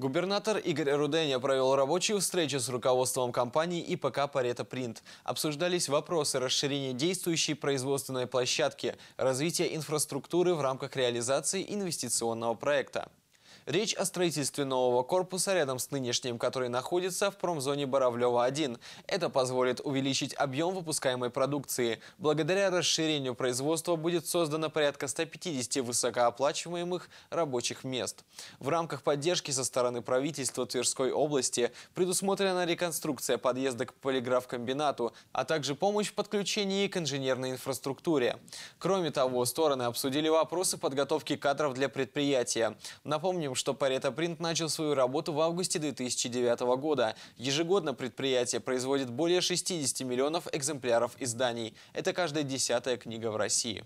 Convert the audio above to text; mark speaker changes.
Speaker 1: Губернатор Игорь Руденя провел рабочую встречу с руководством компании ИПК «Парета Принт». Обсуждались вопросы расширения действующей производственной площадки, развития инфраструктуры в рамках реализации инвестиционного проекта. Речь о строительстве нового корпуса рядом с нынешним, который находится в промзоне Боровлева-1. Это позволит увеличить объем выпускаемой продукции. Благодаря расширению производства будет создано порядка 150 высокооплачиваемых рабочих мест. В рамках поддержки со стороны правительства Тверской области предусмотрена реконструкция подъезда к полиграфкомбинату, а также помощь в подключении к инженерной инфраструктуре. Кроме того, стороны обсудили вопросы подготовки кадров для предприятия. Напомним, что Паретопринт начал свою работу в августе 2009 года. Ежегодно предприятие производит более 60 миллионов экземпляров изданий. Это каждая десятая книга в России.